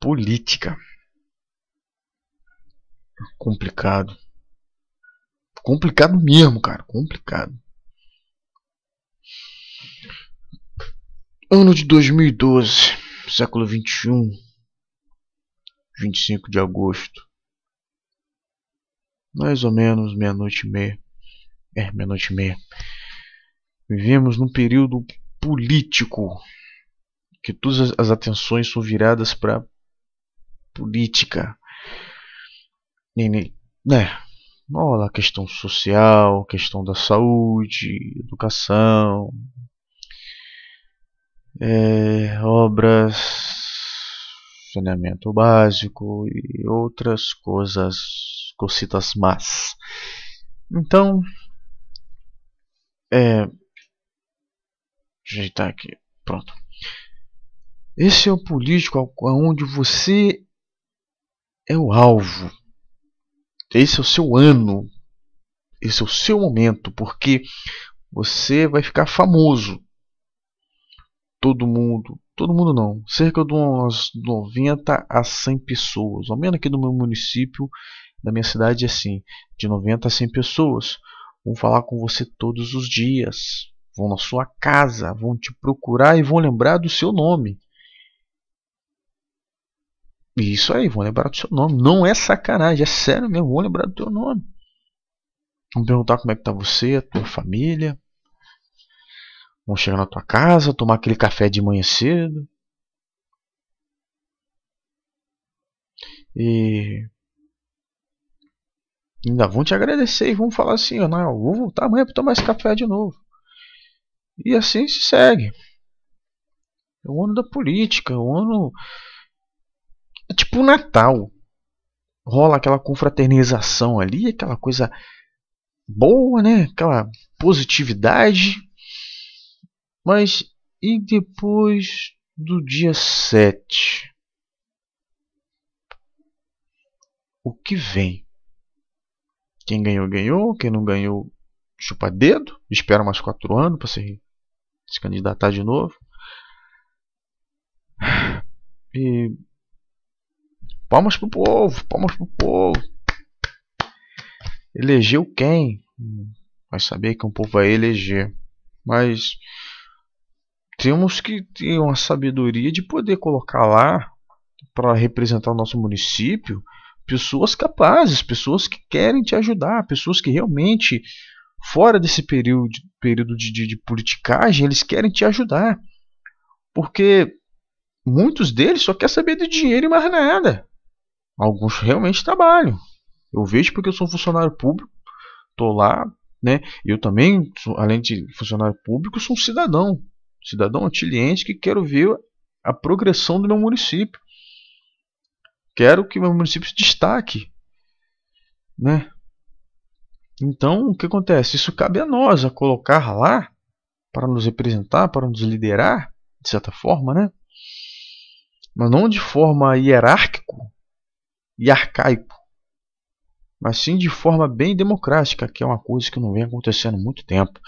política. Complicado. Complicado mesmo, cara. Complicado. Ano de 2012, século 21, 25 de agosto. Mais ou menos meia-noite e meia. É, meia-noite e meia. Vivemos num período político que todas as atenções são viradas para política, né? Olha a questão social, questão da saúde, educação, é, obras, saneamento básico e outras coisas, cositas más. Então, é, ajeitar aqui, pronto. Esse é o político aonde você é o alvo. Esse é o seu ano. Esse é o seu momento, porque você vai ficar famoso. Todo mundo, todo mundo não, cerca de umas 90 a 100 pessoas, ao menos aqui no meu município, da minha cidade é assim, de 90 a 100 pessoas vão falar com você todos os dias, vão na sua casa, vão te procurar e vão lembrar do seu nome. Isso aí, vão lembrar do seu nome. Não é sacanagem, é sério mesmo, vão lembrar do teu nome. Vão perguntar como é que tá você, a tua família. Vão chegar na tua casa, tomar aquele café de manhã cedo. E ainda vão te agradecer e vão falar assim, não, eu vou voltar amanhã para tomar esse café de novo. E assim se segue. É o ano da política, é o ano pro Natal. Rola aquela confraternização ali, aquela coisa boa, né? Aquela positividade. Mas e depois do dia 7? O que vem? Quem ganhou, ganhou. Quem não ganhou, chupa dedo. Espera mais quatro anos para se, se candidatar de novo. E Palmas pro povo, palmas pro povo. Elegeu quem? Vai saber que o povo vai eleger. Mas temos que ter uma sabedoria de poder colocar lá para representar o nosso município pessoas capazes, pessoas que querem te ajudar, pessoas que realmente fora desse período, período de, de, de politicagem eles querem te ajudar, porque muitos deles só quer saber de dinheiro e mais nada. Alguns realmente trabalham. Eu vejo porque eu sou funcionário público, tô lá, né? Eu também, além de funcionário público, sou um cidadão, cidadão atiliente que quero ver a progressão do meu município. Quero que meu município se destaque, né? Então, o que acontece? Isso cabe a nós a colocar lá para nos representar, para nos liderar, de certa forma, né? Mas não de forma hierárquico, e arcaico, mas sim de forma bem democrática, que é uma coisa que não vem acontecendo há muito tempo.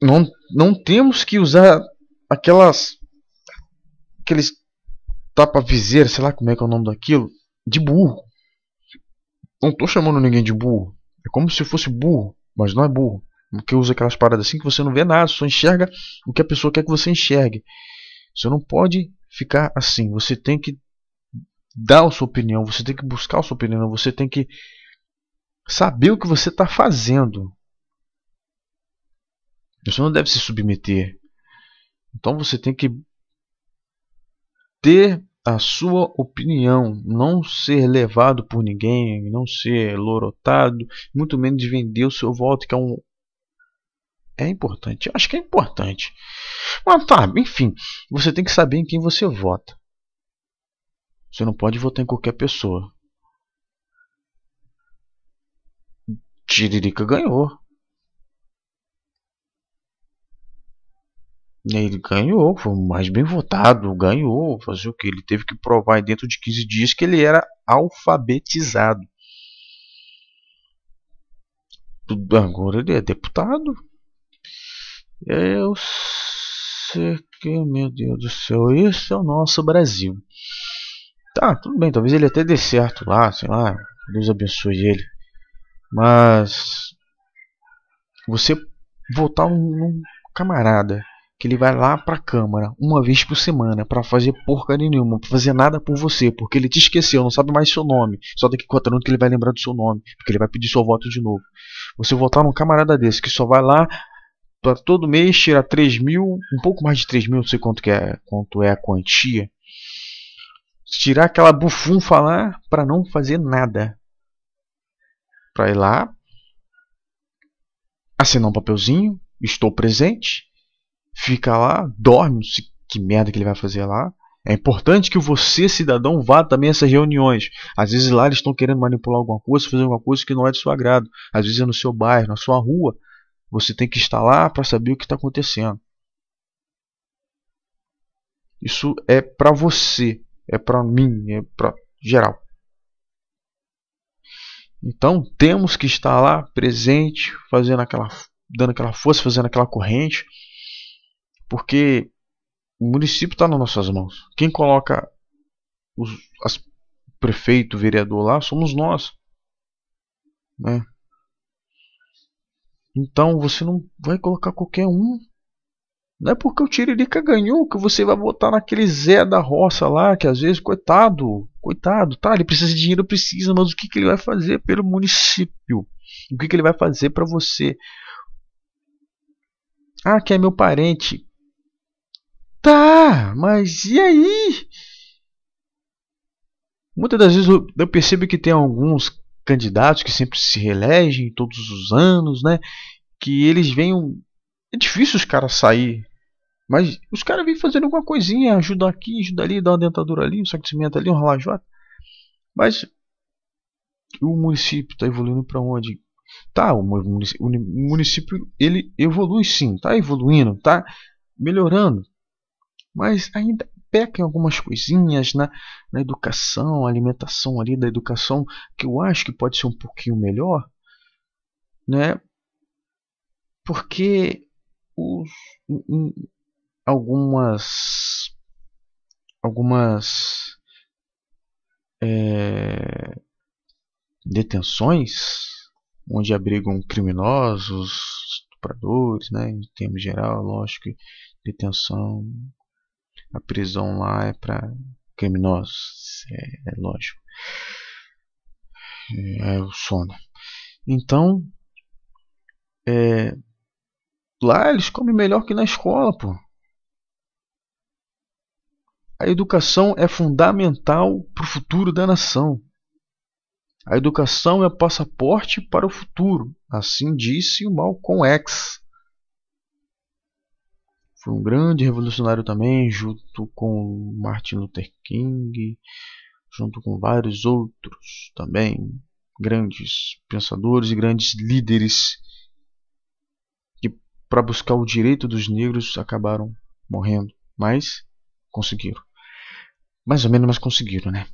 Não, não temos que usar aquelas aqueles tapa-viseira, sei lá como é que é o nome daquilo, de burro. Não estou chamando ninguém de burro. É como se fosse burro, mas não é burro. Porque usa aquelas paradas assim que você não vê nada, só enxerga o que a pessoa quer que você enxergue. Você não pode ficar assim. Você tem que dar a sua opinião, você tem que buscar a sua opinião, você tem que saber o que você está fazendo. Você não deve se submeter. Então você tem que ter a sua opinião, não ser levado por ninguém, não ser lorotado, muito menos de vender o seu voto, que é um, é importante. Eu acho que é importante. Mas tá, enfim. Você tem que saber em quem você vota. Você não pode votar em qualquer pessoa. Tiririca ganhou. Ele ganhou, foi o mais bem votado, ganhou. Fazer o que? Ele teve que provar dentro de 15 dias que ele era alfabetizado. Agora ele é deputado. Eu sei que, meu Deus do céu, isso é o nosso Brasil. Tá, tudo bem, talvez ele até dê certo lá, sei lá, Deus abençoe ele. Mas você votar num camarada que ele vai lá pra câmara uma vez por semana para fazer porcaria nenhuma, pra fazer nada por você, porque ele te esqueceu, não sabe mais seu nome. Só daqui quatro anos que ele vai lembrar do seu nome, porque ele vai pedir seu voto de novo. Você votar num camarada desse que só vai lá para todo mês tirar 3 mil, um pouco mais de 3 mil, não sei quanto, que é, quanto é a quantia. Tirar aquela bufunfa lá para não fazer nada. Para ir lá, assinar um papelzinho, estou presente, fica lá, dorme, que merda que ele vai fazer lá. É importante que você, cidadão, vá também a essas reuniões. Às vezes lá eles estão querendo manipular alguma coisa, fazer alguma coisa que não é de seu agrado. Às vezes é no seu bairro, na sua rua. Você tem que estar lá para saber o que está acontecendo. Isso é para você, é para mim, é para geral. Então temos que estar lá presente, fazendo aquela, dando aquela força, fazendo aquela corrente, porque o município está nas nossas mãos. Quem coloca os, prefeito, vereador lá, somos nós. Né? Então você não vai colocar qualquer um. Não é porque o Tiririca ganhou que você vai botar naquele Zé da roça lá, que às vezes, coitado, coitado, tá? Ele precisa de dinheiro, precisa, mas o que, que ele vai fazer pelo município? O que, que ele vai fazer para você? Ah, que é meu parente. Tá, mas e aí? Muitas das vezes eu percebo que tem alguns candidatos que sempre se reelegem todos os anos, né? Que eles venham. É difícil os caras sair. Mas os caras vêm fazendo alguma coisinha, ajuda aqui, ajuda ali, dá uma dentadura ali, um saco de cimento ali, um ralajota. Mas o município está evoluindo para onde? Tá, o município ele evolui sim, tá evoluindo, tá melhorando. Mas ainda peca em algumas coisinhas na, né? na educação, alimentação ali da educação, que eu acho que pode ser um pouquinho melhor, né? Porque os, algumas algumas é, detenções onde abrigam criminosos, estupradores, né? Em termos geral, lógico, detenção a prisão lá é para criminosos, é, é lógico. É, é, o sono. Então, é, lá eles comem melhor que na escola, pô. A educação é fundamental para o futuro da nação. A educação é passaporte para o futuro, assim disse o Malcolm X foi um grande revolucionário também, junto com Martin Luther King, junto com vários outros também grandes pensadores e grandes líderes que para buscar o direito dos negros acabaram morrendo, mas conseguiram. Mais ou menos, mas conseguiram, né?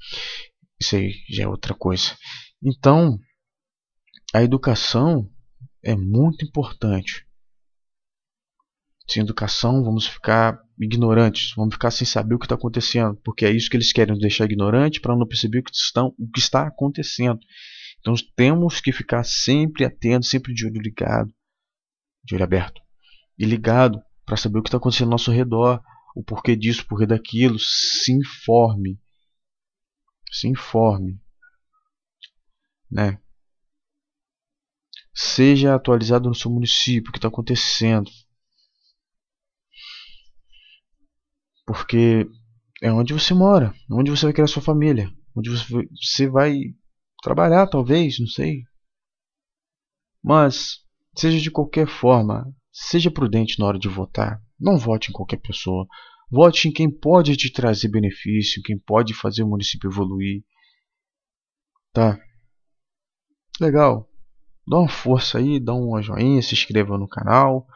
Isso aí já é outra coisa. Então, a educação é muito importante sem educação, vamos ficar ignorantes, vamos ficar sem saber o que está acontecendo, porque é isso que eles querem, deixar ignorante para não perceber o que, estão, o que está acontecendo. Então temos que ficar sempre atentos, sempre de olho ligado, de olho aberto e ligado para saber o que está acontecendo ao nosso redor, o porquê disso, o porquê daquilo. Se informe, se informe, né? Seja atualizado no seu município, o que está acontecendo. Porque é onde você mora, onde você vai criar sua família, onde você vai trabalhar, talvez, não sei. Mas, seja de qualquer forma, seja prudente na hora de votar. Não vote em qualquer pessoa. Vote em quem pode te trazer benefício, quem pode fazer o município evoluir. Tá? Legal. Dá uma força aí, dá um joinha, se inscreva no canal.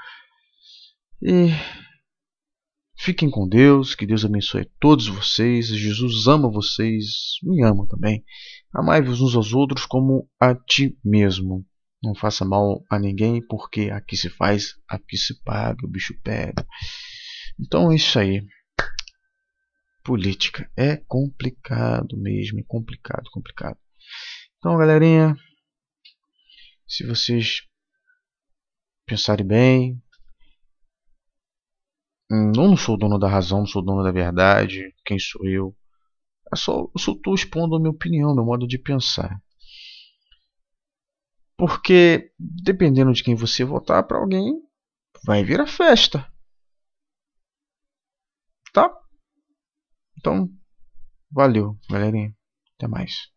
E Fiquem com Deus, que Deus abençoe todos vocês. Jesus ama vocês, me ama também. Amai-vos uns aos outros como a ti mesmo. Não faça mal a ninguém, porque aqui se faz, aqui se paga, o bicho pega. Então é isso aí. Política é complicado mesmo, é complicado, complicado. Então, galerinha, se vocês pensarem bem, Hum, eu não sou dono da razão, não sou dono da verdade. Quem sou eu? É só, eu só estou expondo a minha opinião, meu modo de pensar. Porque, dependendo de quem você votar para alguém, vai vir a festa. Tá? Então, valeu, galerinha. Até mais.